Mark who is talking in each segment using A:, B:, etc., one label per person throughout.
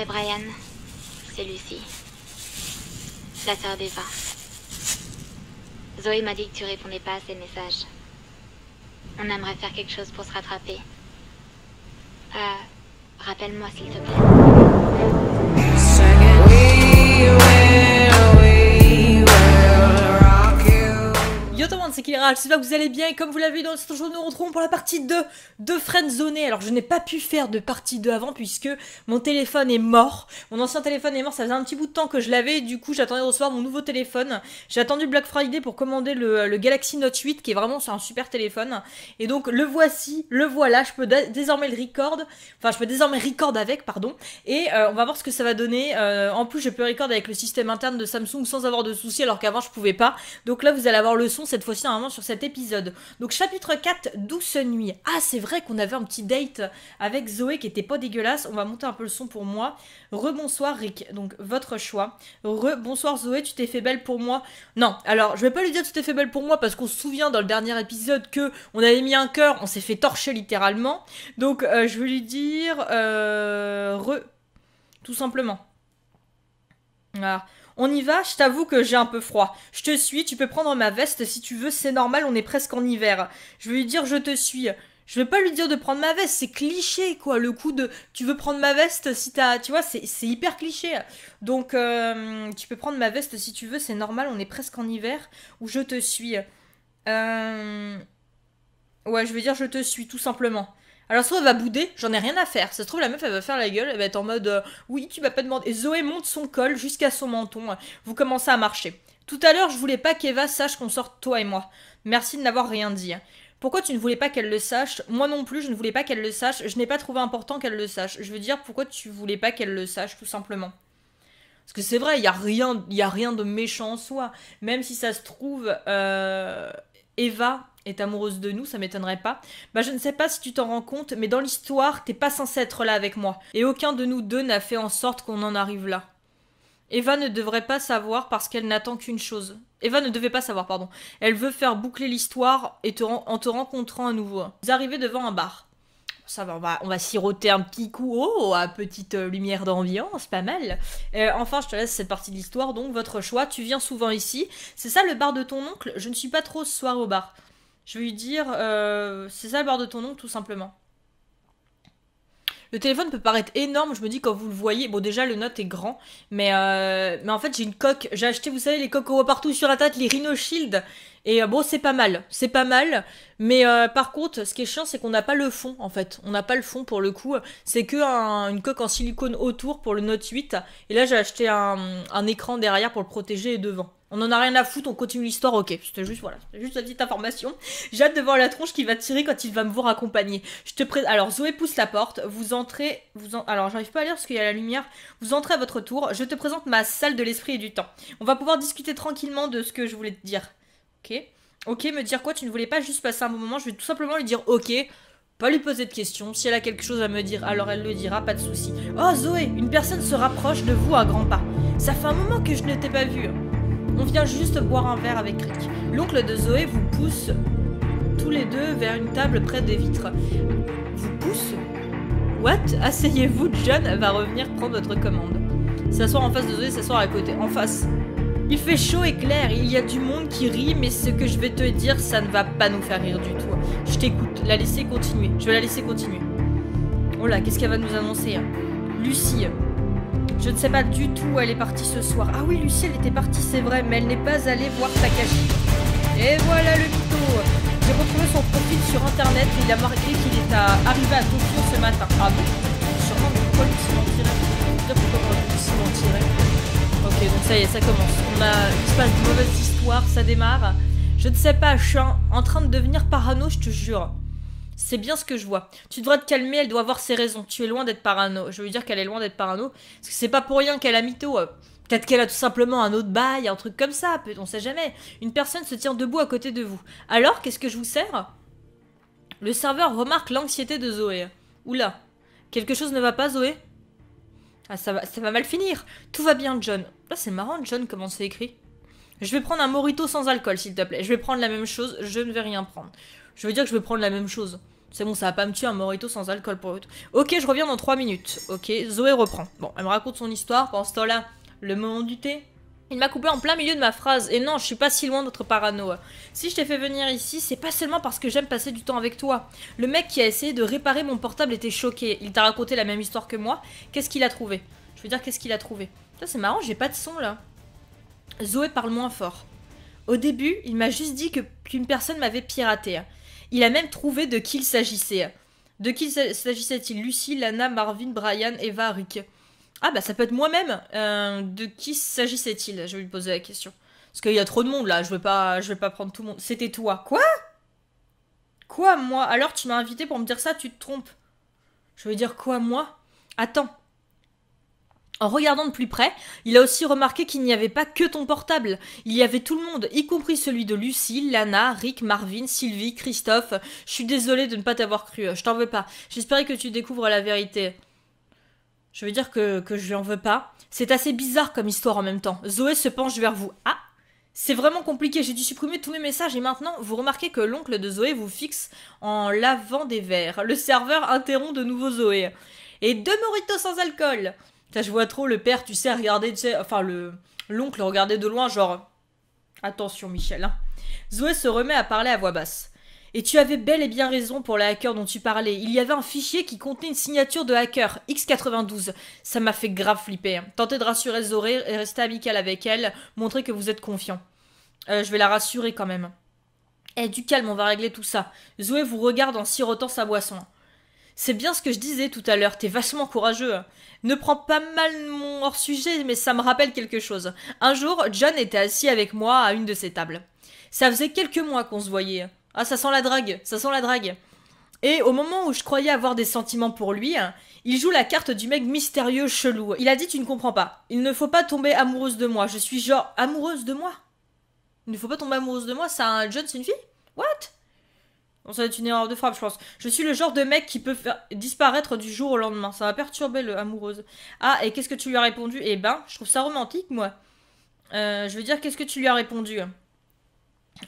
A: Eh, Brian, c'est Lucie. La sœur d'Eva. Zoé m'a dit que tu répondais pas à ses messages. On aimerait faire quelque chose pour se rattraper. Euh, rappelle-moi s'il te plaît. tout le monde, c'est là que bah, vous allez bien et comme vous l'avez vu dans cette jour, nous nous retrouvons pour la partie 2 de Friendzone, Alors je n'ai pas pu faire de partie 2 avant puisque mon téléphone est mort, mon ancien téléphone est mort, ça faisait un petit bout de temps que je l'avais du coup j'attendais de recevoir mon nouveau téléphone. J'ai attendu Black Friday pour commander le, Galaxy Note 8 qui est vraiment un super téléphone et donc le voici, le voilà, je peux désormais le record, enfin je peux désormais record avec pardon et euh, on va voir ce que ça va donner. Euh, en plus je peux record avec le système interne de Samsung sans avoir de soucis alors qu'avant je pouvais pas. Donc là vous allez avoir le son, c'est cette fois-ci normalement sur cet épisode. Donc chapitre 4, Douce Nuit. Ah c'est vrai qu'on avait un petit date avec Zoé qui était pas dégueulasse. On va monter un peu le son pour moi. Rebonsoir Rick, donc votre choix. Rebonsoir Zoé, tu t'es fait belle pour moi. Non, alors je vais pas lui dire tu t'es fait belle pour moi parce qu'on se souvient dans le dernier épisode que on avait mis un cœur, on s'est fait torcher littéralement. Donc euh, je vais lui dire... Euh, re... Tout simplement. Voilà. On y va Je t'avoue que j'ai un peu froid. Je te suis, tu peux prendre ma veste si tu veux, c'est normal, on est presque en hiver. Je vais lui dire je te suis. Je vais pas lui dire de prendre ma veste, c'est cliché quoi, le coup de tu veux prendre ma veste si t'as. Tu vois, c'est hyper cliché. Donc euh, tu peux prendre ma veste si tu veux, c'est normal, on est presque en hiver, ou je te suis. Euh, ouais, je veux dire je te suis, tout simplement. Alors soit elle va bouder, j'en ai rien à faire. Ça se trouve la meuf elle va faire la gueule, elle va être en mode euh, oui tu vas pas demandé. Et Zoé monte son col jusqu'à son menton. Vous commencez à marcher. Tout à l'heure je voulais pas qu'Eva sache qu'on sort toi et moi. Merci de n'avoir rien dit. Hein. Pourquoi tu ne voulais pas qu'elle le sache Moi non plus, je ne voulais pas qu'elle le sache. Je n'ai pas trouvé important qu'elle le sache. Je veux dire, pourquoi tu voulais pas qu'elle le sache, tout simplement Parce que c'est vrai, il n'y a, rien, a rien de méchant en soi. Même si ça se trouve, euh, Eva est amoureuse de nous, ça m'étonnerait pas. Bah je ne sais pas si tu t'en rends compte, mais dans l'histoire, t'es pas censé être là avec moi. Et aucun de nous deux n'a fait en sorte qu'on en arrive là. Eva ne devrait pas savoir parce qu'elle n'attend qu'une chose. Eva ne devait pas savoir, pardon. Elle veut faire boucler l'histoire en te rencontrant à nouveau. Vous arrivez devant un bar. Ça va, on va, on siroter un petit coup oh, à petite euh, lumière d'ambiance, pas mal. Euh, enfin, je te laisse cette partie de l'histoire, donc votre choix. Tu viens souvent ici. C'est ça le bar de ton oncle Je ne suis pas trop ce soir au bar. Je vais lui dire euh, c'est ça le bord de ton nom tout simplement. Le téléphone peut paraître énorme, je me dis quand vous le voyez, bon déjà le note est grand, mais, euh, mais en fait j'ai une coque, j'ai acheté vous savez les coques qu'on partout sur la tête, les Rhino Shield, et euh, bon c'est pas mal, c'est pas mal, mais par contre ce qui est chiant c'est qu'on n'a pas le fond en fait, on n'a pas le fond pour le coup, c'est que une coque en silicone autour pour le note 8, et là j'ai acheté un, un écran derrière pour le protéger et devant. On en a rien à foutre, on continue l'histoire, ok. C'était juste, voilà, juste la petite information. J'ai hâte de voir la tronche qui va tirer quand il va me voir accompagner. Je te Alors, Zoé pousse la porte, vous entrez, vous alors j'arrive pas à lire parce qu'il y a la lumière. Vous entrez à votre tour, je te présente ma salle de l'esprit et du temps. On va pouvoir discuter tranquillement de ce que je voulais te dire. Ok Ok, me dire quoi Tu ne voulais pas juste passer un bon moment, je vais tout simplement lui dire ok. Pas lui poser de questions, si elle a quelque chose à me dire, alors elle le dira, pas de souci. Oh Zoé, une personne se rapproche de vous à grands pas. Ça fait un moment que je ne t'ai pas vue. Hein. On vient juste boire un verre avec Rick. L'oncle de Zoé vous pousse tous les deux vers une table près des vitres. Vous pousse What Asseyez-vous, John va revenir prendre votre commande. S'asseoir en face de Zoé, s'asseoir à côté. En face. Il fait chaud et clair, il y a du monde qui rit, mais ce que je vais te dire, ça ne va pas nous faire rire du tout. Je t'écoute, la laisser continuer. Je vais la laisser continuer. Oh là, qu'est-ce qu'elle va nous annoncer hein Lucie. Je ne sais pas du tout où elle est partie ce soir. Ah oui, Lucie, elle était partie, c'est vrai, mais elle n'est pas allée voir Takashi. Et voilà le mytho J'ai retrouvé son profil sur internet et il a marqué qu'il est arrivé à Tokyo ce matin. Ah bon Sûrement, mais pourquoi Lucie mentirait Pourquoi se mentirait Ok, donc ça y est, ça commence. On a... Il se passe de mauvaises histoires, ça démarre. Je ne sais pas, je suis en train de devenir parano, je te jure. C'est bien ce que je vois. Tu devrais te calmer, elle doit avoir ses raisons. Tu es loin d'être parano. Je veux dire qu'elle est loin d'être parano. Parce que c'est pas pour rien qu'elle a mytho. Euh, peut-être qu'elle a tout simplement un autre bail, un truc comme ça, on sait jamais. Une personne se tient debout à côté de vous. Alors, qu'est-ce que je vous sers Le serveur remarque l'anxiété de Zoé. Oula, quelque chose ne va pas, Zoé Ah, ça va, ça va mal finir. Tout va bien, John. Là, ah, c'est marrant, John, comment c'est écrit. Je vais prendre un morito sans alcool, s'il te plaît. Je vais prendre la même chose, je ne vais rien prendre je veux dire que je vais prendre la même chose. C'est bon, ça va pas me tuer un morito sans alcool pour autre. Ok, je reviens dans 3 minutes. Ok, Zoé reprend. Bon, elle me raconte son histoire. Pendant ce temps-là, le moment du thé. Il m'a coupé en plein milieu de ma phrase. Et non, je suis pas si loin d'être parano. Si je t'ai fait venir ici, c'est pas seulement parce que j'aime passer du temps avec toi. Le mec qui a essayé de réparer mon portable était choqué. Il t'a raconté la même histoire que moi. Qu'est-ce qu'il a trouvé Je veux dire, qu'est-ce qu'il a trouvé Ça, c'est marrant, j'ai pas de son là. Zoé parle moins fort. Au début, il m'a juste dit qu'une personne m'avait piraté. Hein. Il a même trouvé de qui il s'agissait. De qui s'agissait-il Lucie, Lana, Marvin, Brian, Eva, Rick. Ah bah ça peut être moi-même. Euh, de qui s'agissait-il Je vais lui poser la question. Parce qu'il y a trop de monde là, je vais pas, je vais pas prendre tout le monde. C'était toi. Quoi Quoi moi Alors tu m'as invité pour me dire ça, tu te trompes. Je veux dire quoi moi Attends, en regardant de plus près, il a aussi remarqué qu'il n'y avait pas que ton portable. Il y avait tout le monde, y compris celui de Lucie, Lana, Rick, Marvin, Sylvie, Christophe. Je suis désolée de ne pas t'avoir cru, je t'en veux pas. J'espérais que tu découvres la vérité. Je veux dire que, que je lui en veux pas. C'est assez bizarre comme histoire en même temps. Zoé se penche vers vous. Ah c'est vraiment compliqué, j'ai dû supprimer tous mes messages et maintenant vous remarquez que l'oncle de Zoé vous fixe en lavant des verres. Le serveur interrompt de nouveau Zoé. Et deux moritos sans alcool je vois trop le père, tu sais, regarder, tu sais, enfin, le l'oncle regarder de loin, genre. Attention, Michel. Hein. Zoé se remet à parler à voix basse. Et tu avais bel et bien raison pour le hacker dont tu parlais. Il y avait un fichier qui contenait une signature de hacker, X92. Ça m'a fait grave flipper. Hein. Tentez de rassurer Zoé et restez amical avec elle, montrez que vous êtes confiant. Euh, je vais la rassurer quand même. Eh, du calme, on va régler tout ça. Zoé vous regarde en sirotant sa boisson. C'est bien ce que je disais tout à l'heure, t'es vachement courageux. Ne prends pas mal mon hors-sujet, mais ça me rappelle quelque chose. Un jour, John était assis avec moi à une de ses tables. Ça faisait quelques mois qu'on se voyait. Ah, ça sent la drague, ça sent la drague. Et au moment où je croyais avoir des sentiments pour lui, il joue la carte du mec mystérieux chelou. Il a dit Tu ne comprends pas. Il ne faut pas tomber amoureuse de moi. Je suis genre amoureuse de moi Il ne faut pas tomber amoureuse de moi, ça John, c'est une fille What ça va être une erreur de frappe, je pense. Je suis le genre de mec qui peut faire disparaître du jour au lendemain. Ça va perturber le amoureuse. Ah, et qu'est-ce que tu lui as répondu Eh ben, je trouve ça romantique, moi. Euh, je veux dire, qu'est-ce que tu lui as répondu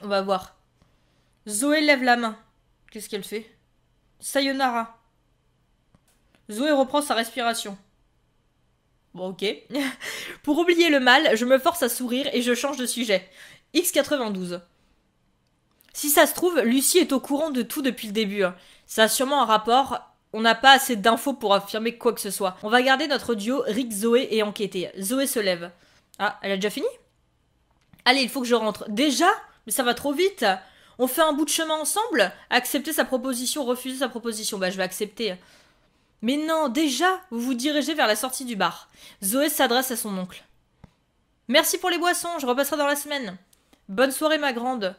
A: On va voir. Zoé lève la main. Qu'est-ce qu'elle fait Sayonara. Zoé reprend sa respiration. Bon, ok. Pour oublier le mal, je me force à sourire et je change de sujet. X92. Si ça se trouve, Lucie est au courant de tout depuis le début. Hein. Ça a sûrement un rapport. On n'a pas assez d'infos pour affirmer quoi que ce soit. On va garder notre duo Rick, Zoé et enquêter. Zoé se lève. Ah, elle a déjà fini Allez, il faut que je rentre. Déjà Mais ça va trop vite On fait un bout de chemin ensemble Accepter sa proposition, refuser sa proposition. Bah, je vais accepter. Mais non, déjà Vous vous dirigez vers la sortie du bar. Zoé s'adresse à son oncle. Merci pour les boissons, je repasserai dans la semaine. Bonne soirée, ma grande.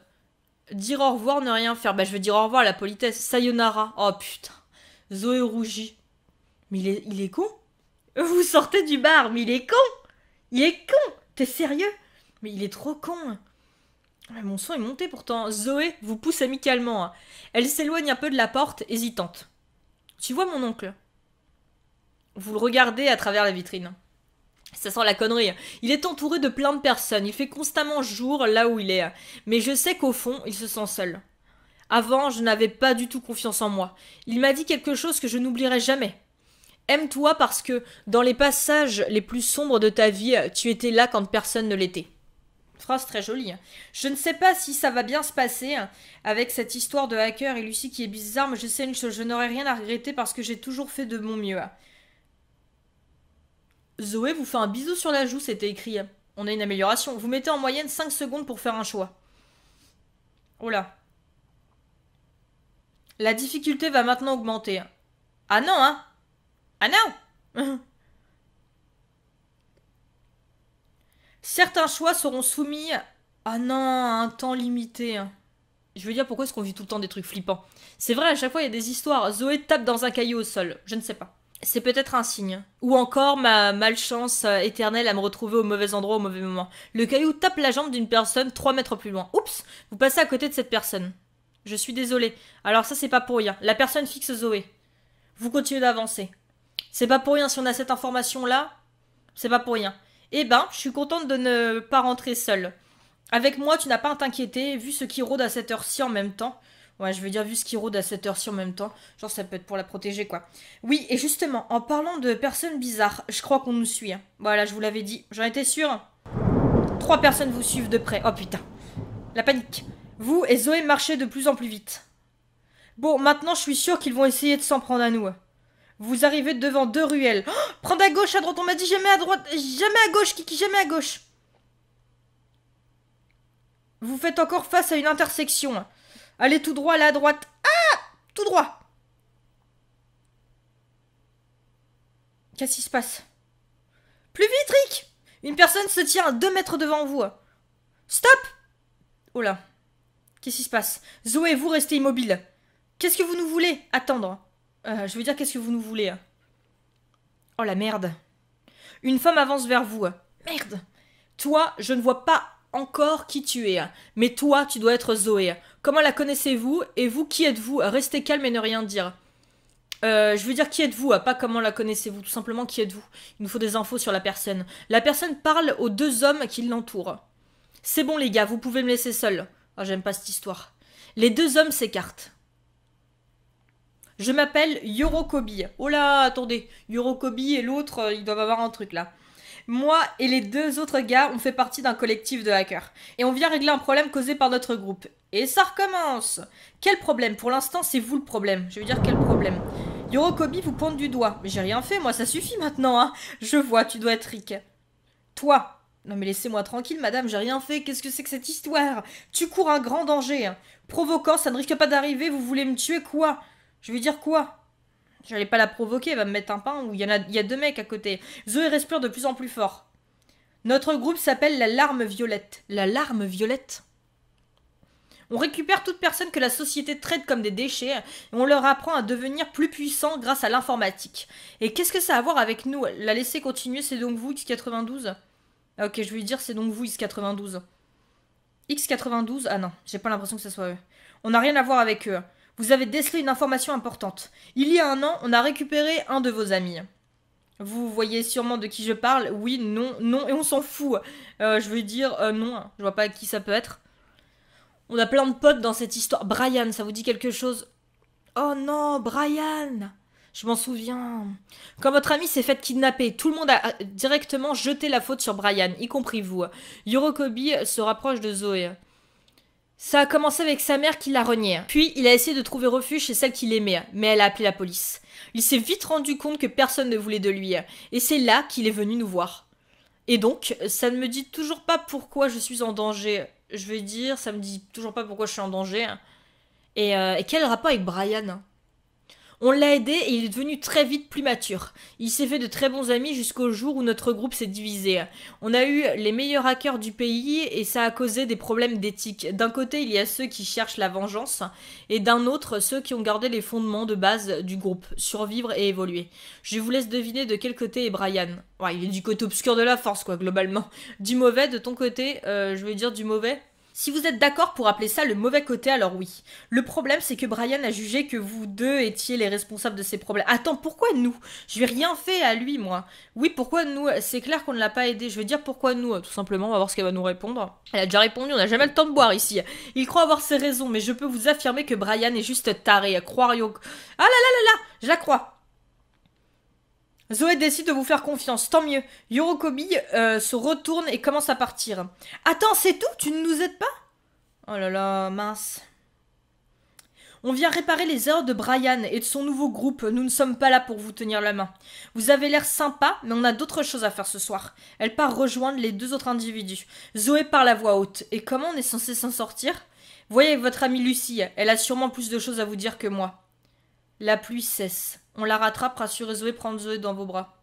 A: Dire au revoir, ne rien faire. Bah, je veux dire au revoir, à la politesse. Sayonara. Oh putain. Zoé rougit. Mais il est, il con Vous sortez du bar, mais il est con Il est con T'es sérieux Mais il est trop con Mon son est monté pourtant. Zoé vous pousse amicalement. Hein. Elle s'éloigne un peu de la porte, hésitante. Tu vois mon oncle Vous le regardez à travers la vitrine. Ça sent la connerie. Il est entouré de plein de personnes, il fait constamment jour là où il est. Mais je sais qu'au fond, il se sent seul. Avant, je n'avais pas du tout confiance en moi. Il m'a dit quelque chose que je n'oublierai jamais. Aime-toi parce que dans les passages les plus sombres de ta vie, tu étais là quand personne ne l'était. Phrase très jolie. Je ne sais pas si ça va bien se passer avec cette histoire de hacker et Lucie qui est bizarre, mais je sais une chose, je n'aurai rien à regretter parce que j'ai toujours fait de mon mieux. Zoé vous fait un bisou sur la joue, c'était écrit. On a une amélioration. Vous mettez en moyenne 5 secondes pour faire un choix. Oh là. La difficulté va maintenant augmenter. Ah non, hein Ah non Certains choix seront soumis... Ah non, à un temps limité. Je veux dire, pourquoi est-ce qu'on vit tout le temps des trucs flippants C'est vrai, à chaque fois, il y a des histoires. Zoé tape dans un caillou au sol. Je ne sais pas c'est peut-être un signe. Ou encore ma malchance euh, éternelle à me retrouver au mauvais endroit au mauvais moment. Le caillou tape la jambe d'une personne 3 mètres plus loin. Oups, vous passez à côté de cette personne. Je suis désolée. Alors ça c'est pas pour rien. La personne fixe Zoé. Vous continuez d'avancer. C'est pas pour rien si on a cette information là. C'est pas pour rien. Eh ben, je suis contente de ne pas rentrer seule. Avec moi, tu n'as pas à t'inquiéter, vu ce qui rôde à cette heure-ci en même temps. Ouais, je veux dire, vu ce qui rôde à cette heure-ci en même temps, genre ça peut être pour la protéger, quoi. Oui, et justement, en parlant de personnes bizarres, je crois qu'on nous suit. Hein. Voilà, je vous l'avais dit, j'en étais sûre. Trois personnes vous suivent de près. Oh putain. La panique. Vous et Zoé marchez de plus en plus vite. Bon, maintenant je suis sûre qu'ils vont essayer de s'en prendre à nous. Hein. Vous arrivez devant deux ruelles. Oh, prendre à gauche, à droite, on m'a dit jamais à droite, jamais à gauche, Kiki, jamais à gauche. Vous faites encore face à une intersection. Hein. Allez tout droit, là, à droite. Ah Tout droit Qu'est-ce qui se passe Plus vite, Rick Une personne se tient à deux mètres devant vous. Stop Oh là. Qu'est-ce qui se passe Zoé, vous restez immobile. Qu'est-ce que vous nous voulez Attendre. Euh, je veux dire, qu'est-ce que vous nous voulez Oh la merde. Une femme avance vers vous. Merde. Toi, je ne vois pas encore qui tu es. Mais toi, tu dois être Zoé. Comment la connaissez-vous Et vous, qui êtes-vous Restez calme et ne rien dire. Euh, je veux dire qui êtes-vous, pas comment la connaissez-vous, tout simplement qui êtes-vous. Il nous faut des infos sur la personne. La personne parle aux deux hommes qui l'entourent. C'est bon les gars, vous pouvez me laisser seul. Ah, j'aime pas cette histoire. Les deux hommes s'écartent. Je m'appelle Yorokobi. Oh là, attendez, Yorokobi et l'autre, euh, ils doivent avoir un truc là. Moi et les deux autres gars, on fait partie d'un collectif de hackers. Et on vient régler un problème causé par notre groupe. Et ça recommence Quel problème Pour l'instant, c'est vous le problème. Je veux dire, quel problème Yorokobi vous pointe du doigt. Mais j'ai rien fait, moi, ça suffit maintenant, hein Je vois, tu dois être Rick. Toi Non mais laissez-moi tranquille, madame, j'ai rien fait. Qu'est-ce que c'est que cette histoire Tu cours un grand danger. Hein. Provoquant, ça ne risque pas d'arriver, vous voulez me tuer, quoi Je veux dire, quoi J'allais pas la provoquer, elle va me mettre un pain où il y, a, deux mecs à côté. Zoé respire de plus en plus fort. Notre groupe s'appelle la larme violette. La larme violette on récupère toute personne que la société traite comme des déchets et on leur apprend à devenir plus puissants grâce à l'informatique. Et qu'est-ce que ça a à voir avec nous La laisser continuer, c'est donc vous, X92 Ok, je vais dire, c'est donc vous, X92. X92 Ah non, j'ai pas l'impression que ce soit eux. On n'a rien à voir avec eux vous avez décelé une information importante. Il y a un an, on a récupéré un de vos amis. Vous voyez sûrement de qui je parle. Oui, non, non, et on s'en fout. Euh, je veux dire, euh, non, hein. je vois pas qui ça peut être. On a plein de potes dans cette histoire. Brian, ça vous dit quelque chose Oh non, Brian Je m'en souviens. Quand votre ami s'est fait kidnapper, tout le monde a directement jeté la faute sur Brian, y compris vous. Yorokobi se rapproche de Zoé. Ça a commencé avec sa mère qui l'a renié. Puis, il a essayé de trouver refuge chez celle qu'il aimait, mais elle a appelé la police. Il s'est vite rendu compte que personne ne voulait de lui, et c'est là qu'il est venu nous voir. Et donc, ça ne me dit toujours pas pourquoi je suis en danger. Je veux dire, ça me dit toujours pas pourquoi je suis en danger. Et, euh, et quel rapport avec Brian on l'a aidé et il est devenu très vite plus mature. Il s'est fait de très bons amis jusqu'au jour où notre groupe s'est divisé. On a eu les meilleurs hackers du pays et ça a causé des problèmes d'éthique. D'un côté, il y a ceux qui cherchent la vengeance et d'un autre, ceux qui ont gardé les fondements de base du groupe, survivre et évoluer. Je vous laisse deviner de quel côté est Brian. Ouais, il est du côté obscur de la force, quoi, globalement. Du mauvais, de ton côté, euh, je veux dire du mauvais si vous êtes d'accord pour appeler ça le mauvais côté, alors oui. Le problème, c'est que Brian a jugé que vous deux étiez les responsables de ces problèmes. Attends, pourquoi nous Je lui ai rien fait à lui, moi. Oui, pourquoi nous C'est clair qu'on ne l'a pas aidé. Je veux dire, pourquoi nous Tout simplement, on va voir ce qu'elle va nous répondre. Elle a déjà répondu, on n'a jamais le temps de boire ici. Il croit avoir ses raisons, mais je peux vous affirmer que Brian est juste taré. Croire yo... Ah là là là là Je la crois Zoé décide de vous faire confiance, tant mieux. Yorokobi euh, se retourne et commence à partir. Attends, c'est tout Tu ne nous aides pas Oh là là, mince. On vient réparer les erreurs de Brian et de son nouveau groupe. Nous ne sommes pas là pour vous tenir la main. Vous avez l'air sympa, mais on a d'autres choses à faire ce soir. Elle part rejoindre les deux autres individus. Zoé parle à voix haute. Et comment on est censé s'en sortir Voyez votre amie Lucie. Elle a sûrement plus de choses à vous dire que moi. La pluie cesse. On la rattrape, rassurez Zoé, Prends Zoé dans vos bras.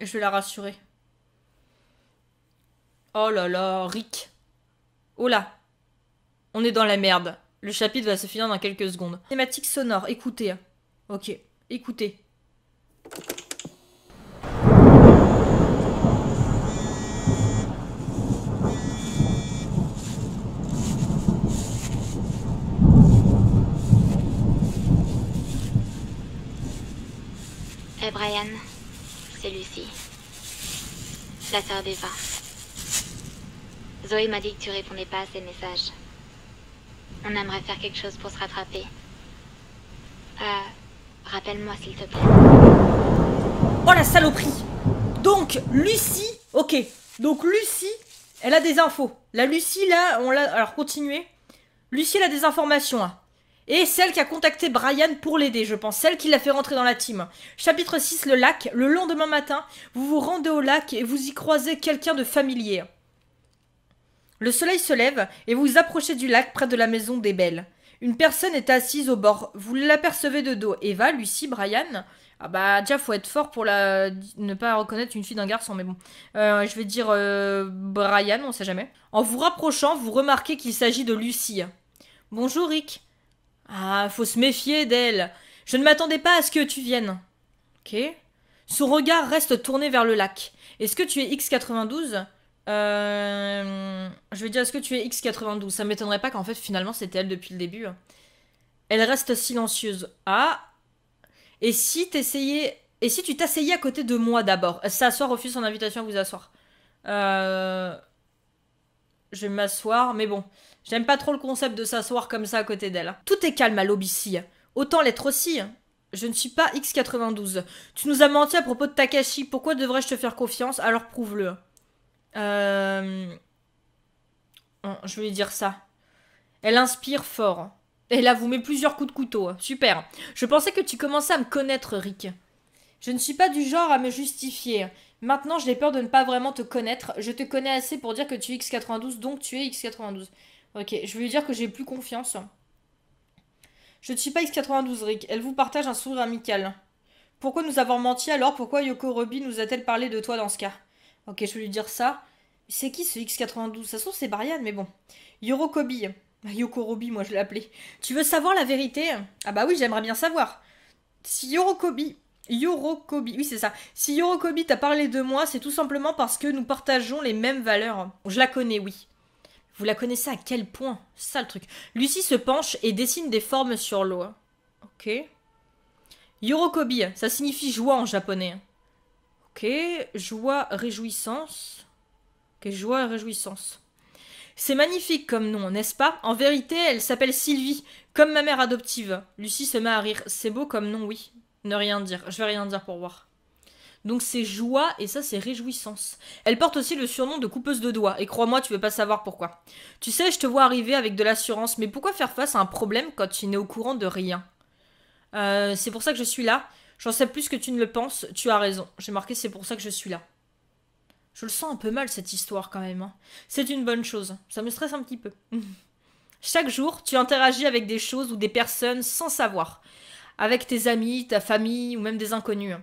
A: Je vais la rassurer. Oh là là, Rick. Oh là. On est dans la merde. Le chapitre va se finir dans quelques secondes. Thématique sonore, écoutez. Hein. Ok, écoutez. Eh, Brian, c'est Lucie. La sœur d'Eva. Zoé m'a dit que tu répondais pas à ses messages. On aimerait faire quelque chose pour se rattraper. Euh, rappelle-moi s'il te plaît. Oh la saloperie Donc, Lucie... Ok, donc Lucie, elle a des infos. La Lucie, là, on l'a... Alors, continuez. Lucie, elle a des informations, là. Et celle qui a contacté Brian pour l'aider, je pense. Celle qui l'a fait rentrer dans la team. Chapitre 6, le lac. Le lendemain matin, vous vous rendez au lac et vous y croisez quelqu'un de familier. Le soleil se lève et vous approchez du lac près de la maison des Belles. Une personne est assise au bord. Vous l'apercevez de dos. Eva, Lucie, Brian. Ah bah déjà faut être fort pour la... ne pas reconnaître une fille d'un garçon, mais bon. Euh, je vais dire euh, Brian, on sait jamais. En vous rapprochant, vous remarquez qu'il s'agit de Lucie. Bonjour Rick. Ah, faut se méfier d'elle. Je ne m'attendais pas à ce que tu viennes. Ok. Son regard reste tourné vers le lac. Est-ce que tu es X92 euh... Je veux dire, est-ce que tu es X92 Ça m'étonnerait pas qu'en fait, finalement, c'était elle depuis le début. Elle reste silencieuse. Ah Et si t'essayais... Et si tu t'asseyais à côté de moi d'abord s'assoit, euh, refuse son invitation à vous asseoir. Euh... Je vais m'asseoir, mais bon. J'aime pas trop le concept de s'asseoir comme ça à côté d'elle. Hein. Tout est calme à l'obici. Hein. Autant l'être aussi. Hein. Je ne suis pas X92. Tu nous as menti à propos de Takashi. Pourquoi devrais-je te faire confiance Alors prouve-le. Euh, oh, je vais dire ça. Elle inspire fort. Elle là, vous met plusieurs coups de couteau. Super. Je pensais que tu commençais à me connaître, Rick. Je ne suis pas du genre à me justifier. Maintenant, j'ai peur de ne pas vraiment te connaître. Je te connais assez pour dire que tu es X92, donc tu es X92. Ok, je vais lui dire que j'ai plus confiance. Je ne suis pas X92 Rick. Elle vous partage un sourire amical. Pourquoi nous avons menti alors Pourquoi Yoko nous a-t-elle parlé de toi dans ce cas Ok, je vais lui dire ça. C'est qui ce X92 Ça se c'est Barian, mais bon. Yorokobi. Kobi. Bah, Yoko moi je l'appelais. Tu veux savoir la vérité Ah bah oui, j'aimerais bien savoir. Si Yorokobi... Yorokobi, oui c'est ça. Si Yorokobi t'a parlé de moi, c'est tout simplement parce que nous partageons les mêmes valeurs. Je la connais, oui. Vous la connaissez à quel point Ça le truc. Lucie se penche et dessine des formes sur l'eau. Hein. Ok. Yorokobi, ça signifie joie en japonais. Hein. Ok, joie, réjouissance. Ok, joie, réjouissance. C'est magnifique comme nom, n'est-ce pas En vérité, elle s'appelle Sylvie, comme ma mère adoptive. Lucie se met à rire. C'est beau comme nom, oui. Ne rien dire. Je vais rien dire pour voir. Donc c'est joie et ça c'est réjouissance. Elle porte aussi le surnom de coupeuse de doigts et crois-moi, tu veux pas savoir pourquoi. Tu sais, je te vois arriver avec de l'assurance, mais pourquoi faire face à un problème quand tu n'es au courant de rien euh, C'est pour ça que je suis là. J'en sais plus que tu ne le penses, tu as raison. J'ai marqué c'est pour ça que je suis là. Je le sens un peu mal cette histoire quand même. Hein. C'est une bonne chose, ça me stresse un petit peu. Chaque jour, tu interagis avec des choses ou des personnes sans savoir avec tes amis, ta famille ou même des inconnus. Hein.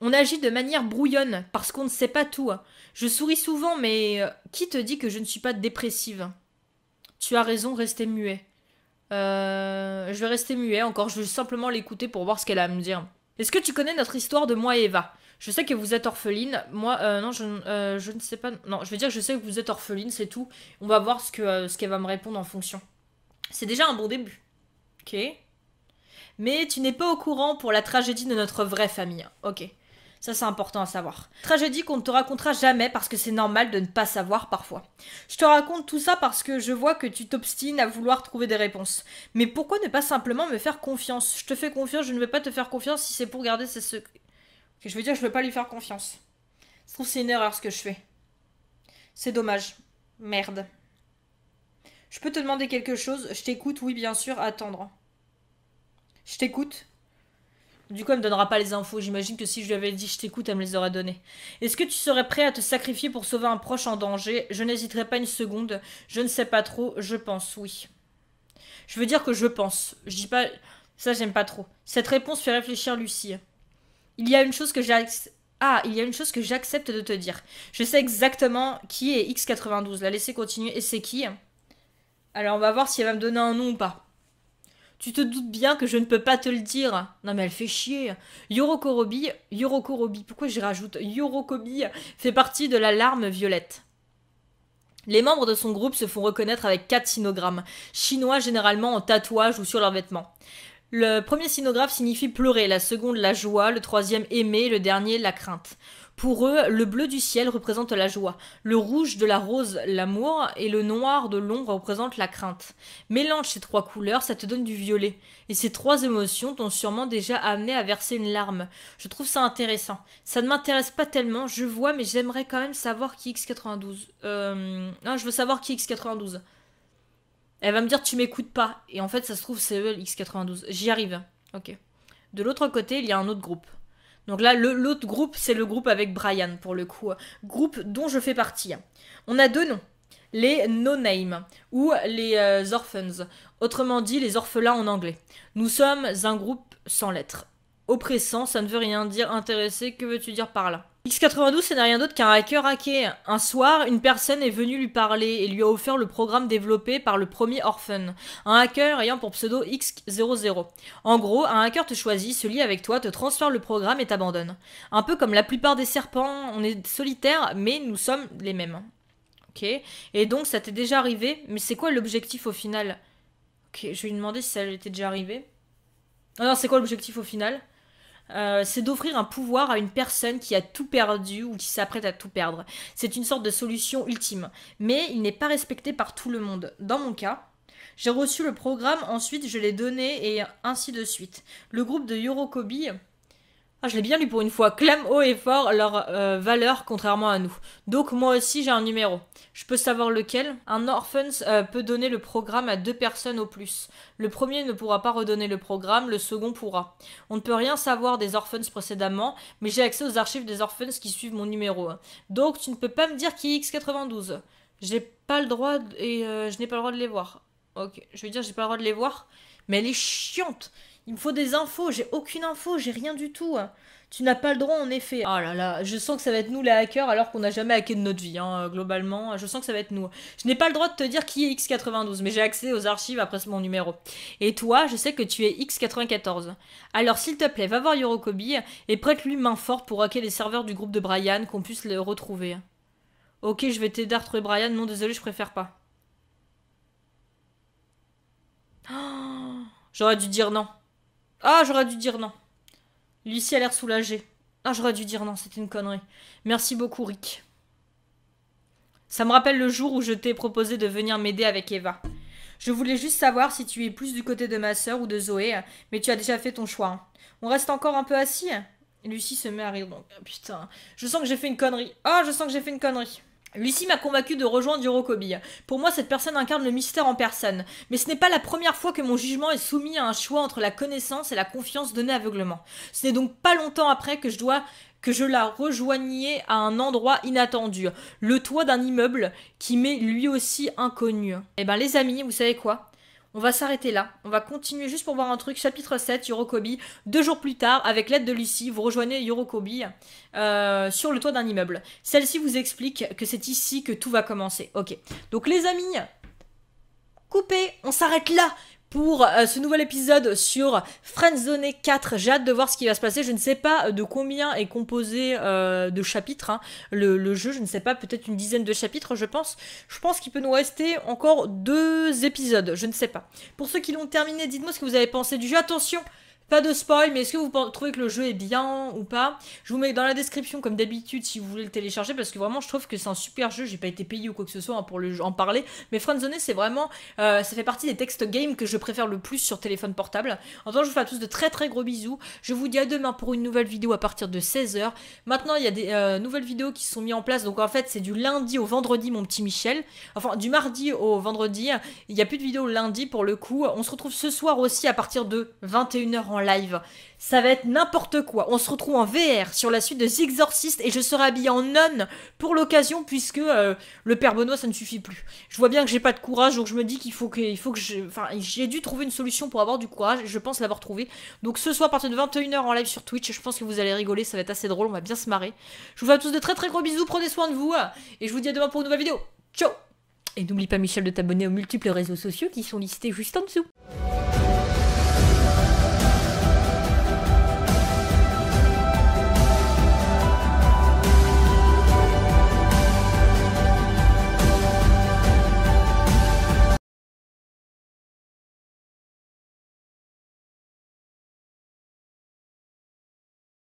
A: On agit de manière brouillonne parce qu'on ne sait pas tout. Hein. Je souris souvent, mais euh, qui te dit que je ne suis pas dépressive hein? Tu as raison, restez muet. Euh, je vais rester muet encore, je vais simplement l'écouter pour voir ce qu'elle a à me dire. Est-ce que tu connais notre histoire de moi et Eva je sais que vous êtes orpheline. Moi, euh, non, euh, je, ne sais pas. Non, je veux dire, que je sais que vous êtes orpheline, c'est tout. On va voir ce qu'elle va me répondre en fonction. C'est déjà un bon début. Ok mais tu n'es pas au courant pour la tragédie de notre vraie famille. Ok. Ça, c'est important à savoir. Tragédie qu'on ne te racontera jamais parce que c'est normal de ne pas savoir parfois. Je te raconte tout ça parce que je vois que tu t'obstines à vouloir trouver des réponses. Mais pourquoi ne pas simplement me faire confiance Je te fais confiance, je ne vais pas te faire confiance si c'est pour garder ses secrets. Okay, je veux dire, je ne veux pas lui faire confiance. Je trouve que c'est une erreur ce que je fais. C'est dommage. Merde. Je peux te demander quelque chose Je t'écoute, oui, bien sûr, attendre je t'écoute. Du coup, elle me donnera pas les infos. J'imagine que si je lui avais dit je t'écoute, elle me les aurait données. Est-ce que tu serais prêt à te sacrifier pour sauver un proche en danger Je n'hésiterai pas une seconde. Je ne sais pas trop. Je pense, oui. Je veux dire que je pense. Je dis pas. Ça, j'aime pas trop. Cette réponse fait réfléchir Lucie. Il y a une chose que j'accepte. Ah, il y a une chose que j'accepte de te dire. Je sais exactement qui est X92. La laisser continuer. Et c'est qui Alors, on va voir si elle va me donner un nom ou pas. Tu te doutes bien que je ne peux pas te le dire. Non mais elle fait chier. Yorokorobi, Yorokorobi, pourquoi j'y rajoute Yorokobi fait partie de la larme violette. Les membres de son groupe se font reconnaître avec quatre sinogrammes, chinois généralement en tatouage ou sur leurs vêtements. Le premier sinographe signifie pleurer, la seconde la joie, le troisième aimer, le dernier la crainte. Pour eux, le bleu du ciel représente la joie, le rouge de la rose l'amour et le noir de l'ombre représente la crainte. Mélange ces trois couleurs, ça te donne du violet. Et ces trois émotions t'ont sûrement déjà amené à verser une larme. Je trouve ça intéressant. Ça ne m'intéresse pas tellement, je vois, mais j'aimerais quand même savoir qui X92. Euh... Non, je veux savoir qui X92. Elle va me dire tu m'écoutes pas. Et en fait, ça se trouve, c'est X92. J'y arrive. Ok. De l'autre côté, il y a un autre groupe. Donc là, l'autre groupe, c'est le groupe avec Brian, pour le coup. Groupe dont je fais partie. On a deux noms. Les no-name ou les euh, orphans, autrement dit les orphelins en anglais. Nous sommes un groupe sans lettres. Oppressant, ça ne veut rien dire. Intéressé, que veux-tu dire par là X92, ce n'est rien d'autre qu'un hacker hacké. Un soir, une personne est venue lui parler et lui a offert le programme développé par le premier Orphan, un hacker ayant pour pseudo X00. En gros, un hacker te choisit, se lie avec toi, te transfère le programme et t'abandonne. Un peu comme la plupart des serpents, on est solitaire, mais nous sommes les mêmes. Ok Et donc, ça t'est déjà arrivé, mais c'est quoi l'objectif au final Ok, je vais lui demander si ça était déjà arrivé. Ah non, c'est quoi l'objectif au final euh, c'est d'offrir un pouvoir à une personne qui a tout perdu ou qui s'apprête à tout perdre. C'est une sorte de solution ultime, mais il n'est pas respecté par tout le monde. Dans mon cas, j'ai reçu le programme, ensuite je l'ai donné et ainsi de suite. Le groupe de Yorokobi ah, je l'ai bien lu pour une fois. Clame haut et fort leur euh, valeur contrairement à nous. Donc moi aussi j'ai un numéro. Je peux savoir lequel. Un orphans euh, peut donner le programme à deux personnes au plus. Le premier ne pourra pas redonner le programme, le second pourra. On ne peut rien savoir des orphans précédemment, mais j'ai accès aux archives des orphans qui suivent mon numéro. Donc tu ne peux pas me dire qui est X92. J'ai pas le droit et euh, je n'ai pas le droit de les voir. Ok, je veux dire j'ai pas le droit de les voir, mais elle est chiante. Il me faut des infos, j'ai aucune info, j'ai rien du tout. Tu n'as pas le droit en effet. oh là là, je sens que ça va être nous les hackers alors qu'on n'a jamais hacké de notre vie, hein, globalement. Je sens que ça va être nous. Je n'ai pas le droit de te dire qui est X92, mais j'ai accès aux archives après mon numéro. Et toi, je sais que tu es X94. Alors s'il te plaît, va voir Yorokobi et prête-lui main forte pour hacker les serveurs du groupe de Brian, qu'on puisse le retrouver. Ok, je vais t'aider à retrouver Brian. Non, désolé, je préfère pas. J'aurais dû dire non. Ah, j'aurais dû dire non. Lucie a l'air soulagée. Ah, j'aurais dû dire non, c'était une connerie. Merci beaucoup, Rick. Ça me rappelle le jour où je t'ai proposé de venir m'aider avec Eva. Je voulais juste savoir si tu es plus du côté de ma sœur ou de Zoé, mais tu as déjà fait ton choix. On reste encore un peu assis Lucie se met à rire donc. putain, je sens que j'ai fait une connerie. Ah, oh, je sens que j'ai fait une connerie. Lucie m'a convaincu de rejoindre Eurocobie. Pour moi, cette personne incarne le mystère en personne. Mais ce n'est pas la première fois que mon jugement est soumis à un choix entre la connaissance et la confiance donnée aveuglement. Ce n'est donc pas longtemps après que je dois que je la rejoignais à un endroit inattendu, le toit d'un immeuble qui m'est lui aussi inconnu. Eh ben les amis, vous savez quoi on va s'arrêter là. On va continuer juste pour voir un truc. Chapitre 7, Yorokobi. Deux jours plus tard, avec l'aide de Lucie, vous rejoignez Yorokobi euh, sur le toit d'un immeuble. Celle-ci vous explique que c'est ici que tout va commencer. Ok. Donc les amis, coupez, on s'arrête là pour euh, ce nouvel épisode sur Friendzone 4. J'ai hâte de voir ce qui va se passer. Je ne sais pas euh, de combien est composé euh, de chapitres hein. le, le, jeu. Je ne sais pas, peut-être une dizaine de chapitres, je pense. Je pense qu'il peut nous rester encore deux épisodes. Je ne sais pas. Pour ceux qui l'ont terminé, dites-moi ce que vous avez pensé du jeu. Attention, pas de spoil, mais est-ce que vous trouvez que le jeu est bien ou pas Je vous mets dans la description, comme d'habitude, si vous voulez le télécharger, parce que vraiment, je trouve que c'est un super jeu. J'ai pas été payé ou quoi que ce soit hein, pour le, en parler, mais Friendzone, c'est vraiment. Euh, ça fait partie des textes game que je préfère le plus sur téléphone portable. En tout cas, je vous fais à tous de très très gros bisous. Je vous dis à demain pour une nouvelle vidéo à partir de 16h. Maintenant, il y a des euh, nouvelles vidéos qui sont mises en place. Donc en fait, c'est du lundi au vendredi, mon petit Michel. Enfin, du mardi au vendredi. Il n'y a plus de vidéo lundi pour le coup. On se retrouve ce soir aussi à partir de 21h en live. Ça va être n'importe quoi. On se retrouve en VR sur la suite de The Exorcist et je serai habillée en nonne pour l'occasion puisque euh, le père Benoît ça ne suffit plus. Je vois bien que j'ai pas de courage donc je me dis qu'il faut que, faut que j'ai dû trouver une solution pour avoir du courage. et Je pense l'avoir trouvé. Donc ce soir à partir de 21h en live sur Twitch, je pense que vous allez rigoler, ça va être assez drôle, on va bien se marrer. Je vous fais à tous de très très gros bisous, prenez soin de vous et je vous dis à demain pour une nouvelle vidéo. Ciao et n'oublie pas Michel de t'abonner aux multiples réseaux sociaux qui sont listés juste en dessous.